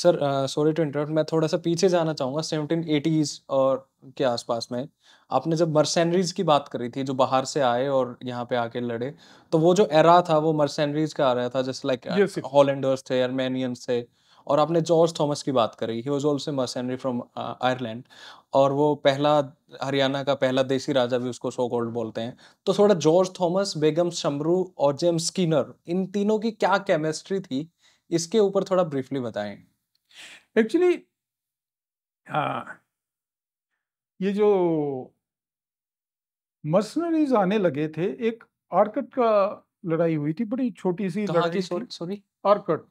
Sir sorry to interrupt मैं थोड़ा सा पीछे जाना चाहूँगा सेवनटीन एटीज़ और के आसपास में आपने जब मर्सेनरीज की बात करी थी जो बाहर से आए और यहाँ पे आके लड़े तो वो जो एरा था वो मर्सेनरीज का आ रहा था जैसे लाइक हॉलैंडर्स थे अर्मेनियंस थे और आपने जॉर्ज थॉमस की बात करी he was also mercenary from Ireland और वो पहला हरियाणा का पहला देसी राजा भी उसको सो गोल्ड बोलते हैं तो थोड़ा जॉर्ज थॉमस बेगम शमरू और जेम्स स्किनर इन तीनों की क्या केमिस्ट्री थी इसके ऊपर थोड़ा ब्रीफली बताएं एक्चुअली हाँ, ये जो मर्सनरीज आने लगे थे एक आर्कट का लड़ाई हुई थी बड़ी छोटी सी लड़ाई सॉरी आर्कट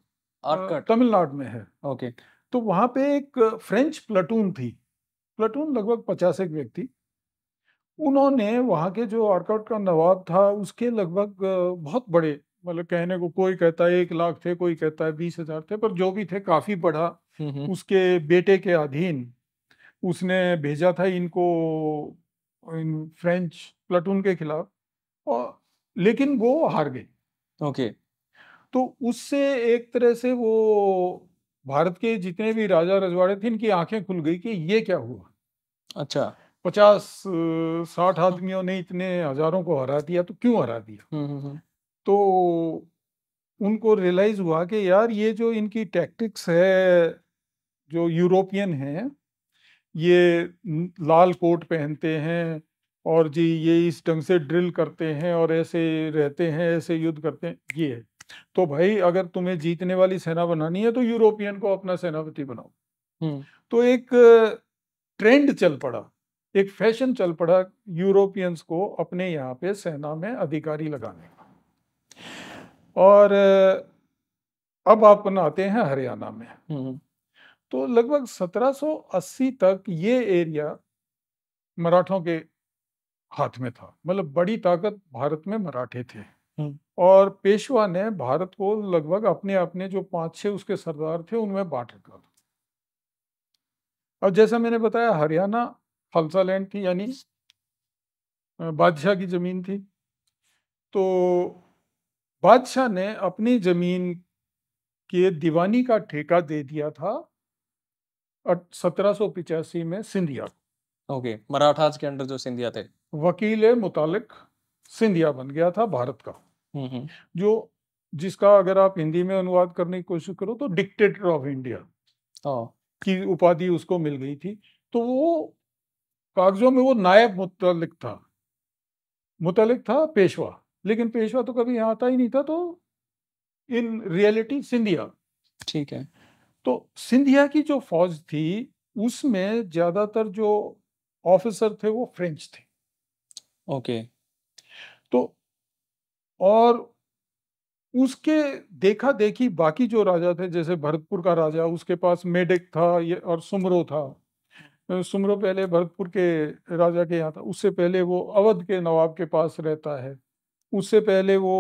आर्कट तमिलनाडु में है ओके तो वहां पे एक फ्रेंच प्लाटून थी प्लाटून लगभग पचास एक व्यक्ति उन्होंने वहां के जो आर्कट का नवाब था उसके लगभग बहुत बड़े मतलब कहने को कोई कहता है एक लाख थे कोई कहता है बीस हजार थे पर जो भी थे काफी बड़ा उसके बेटे के अधीन उसने भेजा था इनको इन फ्रेंच प्लाटून के खिलाफ और लेकिन वो हार गए ओके तो उससे एक तरह से वो भारत के जितने भी राजा रजवाड़े थे इनकी आंखें खुल गई कि ये क्या हुआ अच्छा पचास साठ हाँ। आदमियों ने इतने हजारों को हरा दिया तो क्यों हरा दिया तो उनको रियलाइज हुआ कि यार ये जो इनकी टैक्टिक्स है जो यूरोपियन हैं ये लाल कोट पहनते हैं और जी ये इस ढंग से ड्रिल करते हैं और ऐसे रहते हैं ऐसे युद्ध करते हैं ये है तो भाई अगर तुम्हें जीतने वाली सेना बनानी है तो यूरोपियन को अपना सेनापति बनाओ हम्म। तो एक ट्रेंड चल पड़ा एक फैशन चल पड़ा यूरोपियंस को अपने यहाँ पे सेना में अधिकारी लगाने का और अब आप बनाते हैं हरियाणा में तो लगभग 1780 तक ये एरिया मराठों के हाथ में था मतलब बड़ी ताकत भारत में मराठे थे और पेशवा ने भारत को लगभग अपने अपने जो पांच छह उसके सरदार थे उनमें बांट रखा था अब जैसा मैंने बताया हरियाणा खालसा लैंड थी यानी बादशाह की जमीन थी तो बादशाह ने अपनी जमीन के दीवानी का ठेका दे दिया था सत्रह में सिंधिया ओके मराठाज के अंडर जो सिंधिया थे वकील मुतालिक सिंधिया बन गया था भारत का हम्म, हम्म। जो जिसका अगर आप हिंदी में अनुवाद करने की कोशिश करो तो डिक्टेटर ऑफ इंडिया की उपाधि उसको मिल गई थी तो वो कागजों में वो नायब मुतलिक था मुतलिक था पेशवा लेकिन पेशवा तो कभी यहाँ आता ही नहीं था तो इन रियलिटी सिंधिया ठीक है तो सिंधिया की जो फौज थी उसमें ज्यादातर जो ऑफिसर थे वो फ्रेंच थे ओके तो और उसके देखा देखी बाकी जो राजा थे जैसे भरतपुर का राजा उसके पास मेडिक था ये और सुमरो था सुमरो पहले भरतपुर के राजा के यहाँ था उससे पहले वो अवध के नवाब के पास रहता है उससे पहले वो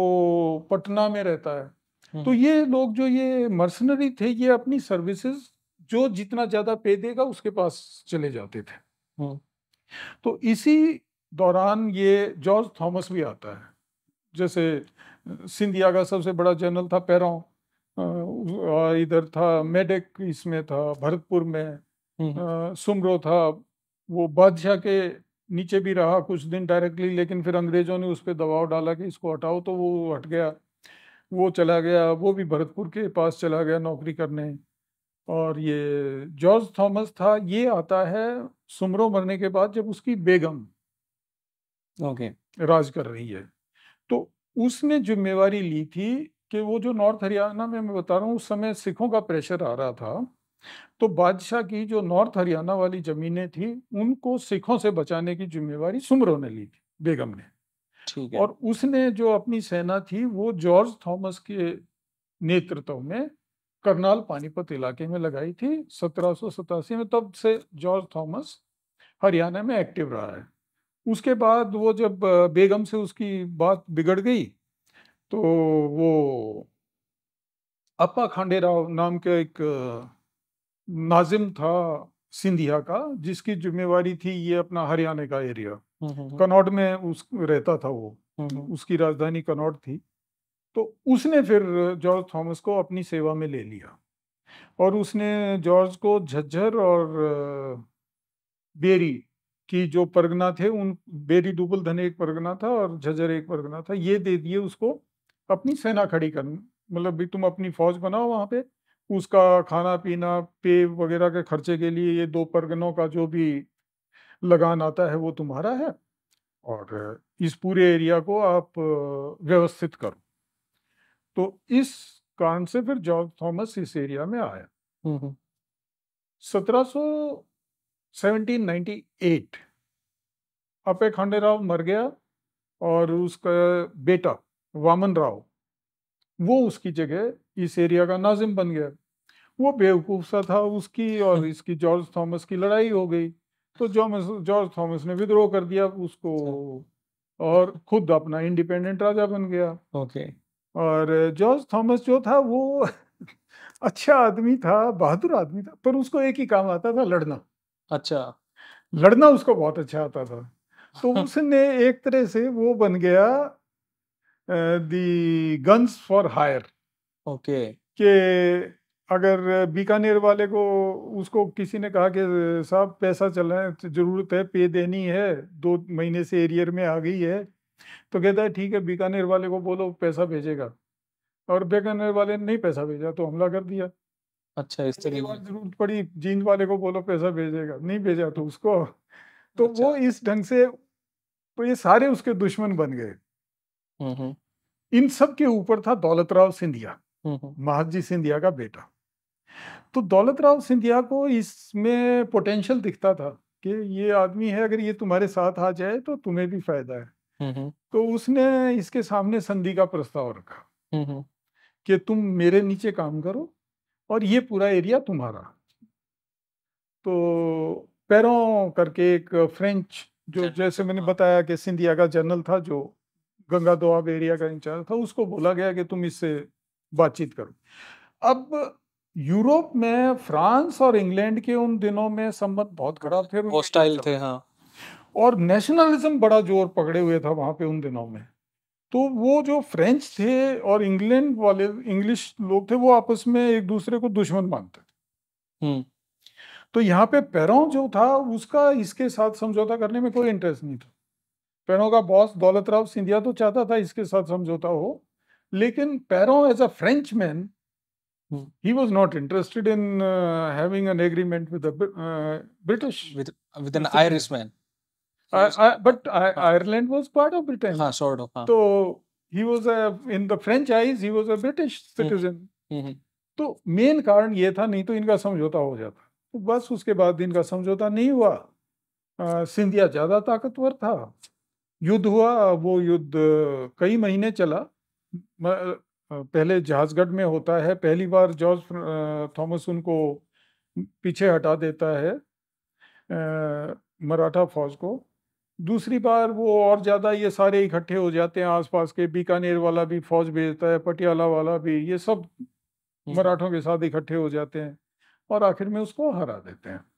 पटना में रहता है हम्म। तो ये लोग जो ये मर्सनरी थे ये अपनी सर्विसेज जो जितना ज्यादा पे देगा उसके पास चले जाते थे हम्म। तो इसी दौरान ये जॉर्ज थॉमस भी आता है जैसे सिंधिया का सबसे बड़ा जनरल था पैरों और इधर था मेडिक इसमें था भरतपुर में हम्म। सुमरो था वो बादशाह के नीचे भी रहा कुछ दिन डायरेक्टली लेकिन फिर अंग्रेजों ने उस पर दबाव डाला कि इसको हटाओ तो वो हट गया वो चला गया वो भी भरतपुर के पास चला गया नौकरी करने और ये जॉर्ज थॉमस था ये आता है सुमरों मरने के बाद जब उसकी बेगम ओके राज कर रही है तो उसने जिम्मेवारी ली थी कि वो जो नॉर्थ हरियाणा में मैं बता रहा हूँ उस समय सिखों का प्रेशर आ रहा था तो बादशाह की जो नॉर्थ हरियाणा वाली जमीनें थी उनको सिखों से बचाने की जिम्मेवारी सुमरों ने ली थी बेगम ने और उसने जो अपनी सेना थी वो जॉर्ज थॉमस के नेतृत्व में करनाल पानीपत इलाके में लगाई थी सत्रह में तब से जॉर्ज थॉमस हरियाणा में एक्टिव रहा है उसके बाद वो जब बेगम से उसकी बात बिगड़ गई तो वो अपा खांडेराव नाम के एक नाजिम था सिंधिया का जिसकी जिम्मेवारी थी ये अपना हरियाणा का एरिया हम्म, हम्म, हम्म। कनौट में उस रहता था वो उसकी राजधानी कनौट थी तो उसने फिर जॉर्ज थॉमस को अपनी सेवा में ले लिया और उसने जॉर्ज को झज्जर और बेरी की जो परगना थे उन बेरी डुबल धन एक परगना था और झज्जर एक परगना था ये दे दिए उसको अपनी सेना खड़ी करने मतलब भी तुम अपनी फौज बनाओ वहां पे उसका खाना पीना पे वगैरह के खर्चे के लिए ये दो परगनों का जो भी लगान आता है वो तुम्हारा है और इस पूरे एरिया को आप व्यवस्थित करो तो इस कारण से फिर जॉर्ज थॉमस इस एरिया में आया सत्रह सो 1798 अपे खांडे राव मर गया और उसका बेटा वामन राव वो उसकी जगह इस एरिया का नाजिम बन गया वो बेवकूफ सा था उसकी और इसकी जॉर्ज थॉमस की लड़ाई हो गई तो जॉमस जॉर्ज थॉमस ने विद्रोह कर दिया उसको अच्छा। और खुद अपना इंडिपेंडेंट राजा बन गया ओके और जॉर्ज थॉमस जो था वो अच्छा आदमी था बहादुर आदमी था पर उसको एक ही काम आता था लड़ना अच्छा लड़ना उसको बहुत अच्छा आता था तो उसने एक तरह से वो बन गया the guns for hire okay के अगर बीकानेर वाले को उसको किसी ने कहा कि साहब पैसा चल रहा है तो ज़रूरत है पे देनी है दो महीने से एरियर में आ गई है तो कहता है ठीक है बीकानेर वाले को बोलो पैसा भेजेगा और बीकानेर वाले ने नहीं पैसा भेजा तो हमला कर दिया अच्छा इस तरीके जरूरत पड़ी जींद वाले को बोलो पैसा भेजेगा नहीं भेजा तो उसको तो अच्छा। वो इस ढंग से तो ये सारे उसके दुश्मन बन गए हम्म, हम्म। इन सब के ऊपर था दौलतराव सिंधिया हम्म, महाजी सिंधिया का बेटा तो दौलत राव सिंधिया को इसमें पोटेंशियल दिखता था कि ये आदमी है अगर ये तुम्हारे साथ आ जाए तो तुम्हें भी फायदा है हम्म, हम्म। तो उसने इसके सामने संधि का प्रस्ताव रखा हम्म, कि तुम मेरे नीचे काम करो और ये पूरा एरिया तुम्हारा तो पैरों करके एक फ्रेंच जो जैसे मैंने हाँ। बताया कि सिंधिया का जनरल था जो गंगा दोआब एरिया का इंचार्ज था उसको बोला गया कि तुम इससे बातचीत करो अब यूरोप में फ्रांस और इंग्लैंड के उन दिनों में संबंध बहुत खराब थे हॉस्टाइल थे हाँ और नेशनलिज्म बड़ा जोर पकड़े हुए था वहां पे उन दिनों में तो वो जो फ्रेंच थे और इंग्लैंड वाले इंग्लिश लोग थे वो आपस में एक दूसरे को दुश्मन मानते थे हम्म। तो यहाँ पे पैरों जो था उसका इसके साथ समझौता करने में कोई इंटरेस्ट नहीं था पैरों का बॉस दौलत राव सिंधिया तो चाहता था इसके साथ समझौता हो लेकिन Perron as a Frenchman he was not interested in uh, having an agreement with the uh, British. With, with an Irishman. I, I, but I, huh. Ireland was part of Britain. Huh, sort of. Huh. So he was a, in the French eyes, he was a British citizen. तो main कारण ये था नहीं तो इनका समझौता हो जाता तो बस उसके बाद इनका समझौता नहीं हुआ आ, सिंधिया ज़्यादा ताकतवर था युद्ध हुआ वो युद्ध कई महीने चला पहले जहाजगढ़ में होता है पहली बार जॉर्ज थॉमस उनको पीछे हटा देता है मराठा फौज को दूसरी बार वो और ज़्यादा ये सारे इकट्ठे हो जाते हैं आसपास के बीकानेर वाला भी फौज भेजता है पटियाला वाला भी ये सब मराठों के साथ इकट्ठे हो जाते हैं और आखिर में उसको हरा देते हैं